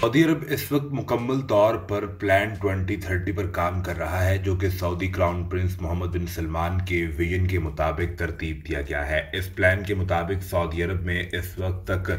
Saudi अरब इस वक्त मुकम्मल तौर पर प्लान 2030 पर काम कर रहा है जो कि Saudi crown prince Mohammed bin Salman के विजन के मुताबिक तरतीब दिया गया है इस प्लान के मुताबिक सऊदी अरब में इस वक्त तक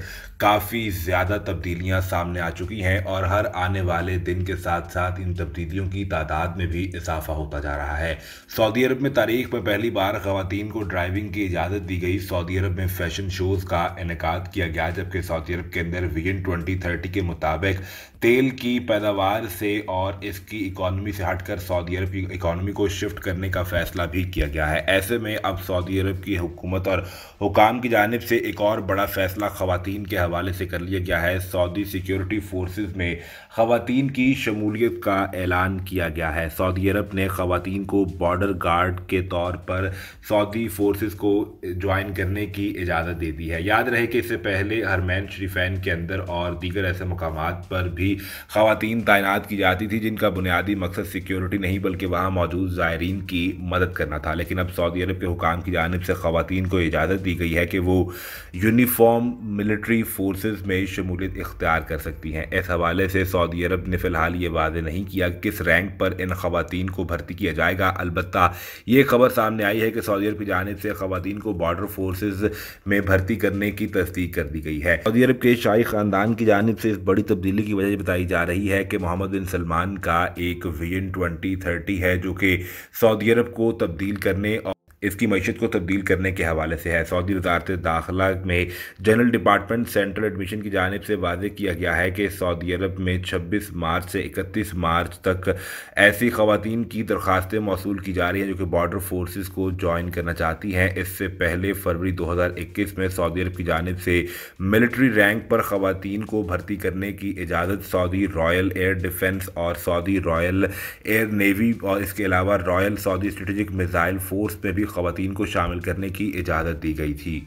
काफ़ी ज़्यादा तब्दीलियां सामने आ चुकी हैं और हर आने वाले दिन के साथ साथ इन तब्दीलियों की तादाद में भी इजाफा होता जा रहा है सऊदी अरब में तारीख में पहली बार खातन को ड्राइविंग की इजाज़त दी गई सऊदी अरब में फैशन शोज़ का इनका किया गया जबकि सऊदी अरब के अंदर विजन ट्वेंटी के मुताबिक człowiek तेल की पैदावार से और इसकी इकॉनमी से हटकर सऊदी अरब की इकॉनमी को शिफ्ट करने का फैसला भी किया गया है ऐसे में अब सऊदी अरब की हुकूमत और हुकाम की जानब से एक और बड़ा फैसला ख़वातीन के हवाले से कर लिया गया है सऊदी सिक्योरिटी फोर्स में ख़वातीन की शमूलियत का ऐलान किया गया है सऊदी अरब ने ख़वातीन को बॉर्डर गार्ड के तौर पर सऊदी फोर्स को ज्वाइन करने की इजाज़त दे दी है याद रहे कि इससे पहले हरमैन शरीफैन के अंदर और दीगर ऐसे मकाम पर भी भी खातन तैनात की जाती थी जिनका बुनियादी मकसद सिक्योरिटी नहीं बल्कि वहाँ मौजूद ज़ायरीन की मदद करना था लेकिन अब सऊदी अरब के हुकाम की जानब से खातन को इजाज़त दी गई है कि वो यूनिफॉर्म मिलिट्री फोर्स में शमूलियत इख्तियार कर सकती हैं इस हवाले से सऊदी अरब ने फ़िलहाल ये वाज नहीं किया किस रैंक पर इन खातन को भर्ती किया जाएगा अलबत् ये खबर सामने आई है कि सऊदी अरब की जानब से खातन को बॉर्डर फोर्स में भर्ती करने की तस्दीक कर दी गई है सऊदी अरब के शाही ख़ानदान की जानब से इस बड़ी तब्दीली की वजह बताई जा रही है कि मोहम्मद बिन सलमान का एक विजन ट्वेंटी थर्टी है जो कि सऊदी अरब को तब्दील करने और इसकी मीशत को तब्दील करने के हवाले से है सऊदी वजारत दाखिला में जनरल डिपार्टमेंट सेंट्रल एडमिशन की जानब से वाजे किया गया है कि सऊदी अरब में छब्बीस मार्च से इकतीस मार्च तक ऐसी खातन की दरख्वास्तें मौसू की जा रही हैं जो कि बॉर्डर फोर्सेस को ज्वाइन करना चाहती हैं इससे पहले फरवरी दो हज़ार इक्कीस में सऊदी अरब की जानब से मिलिट्री रैंक पर खवतिन को भर्ती करने की इजाज़त सऊदी रॉयल एयर डिफेंस और सऊदी रॉयल एयर नेवी और इसके अलावा royal Saudi strategic missile force में भी खातन को शामिल करने की इजाज़त दी गई थी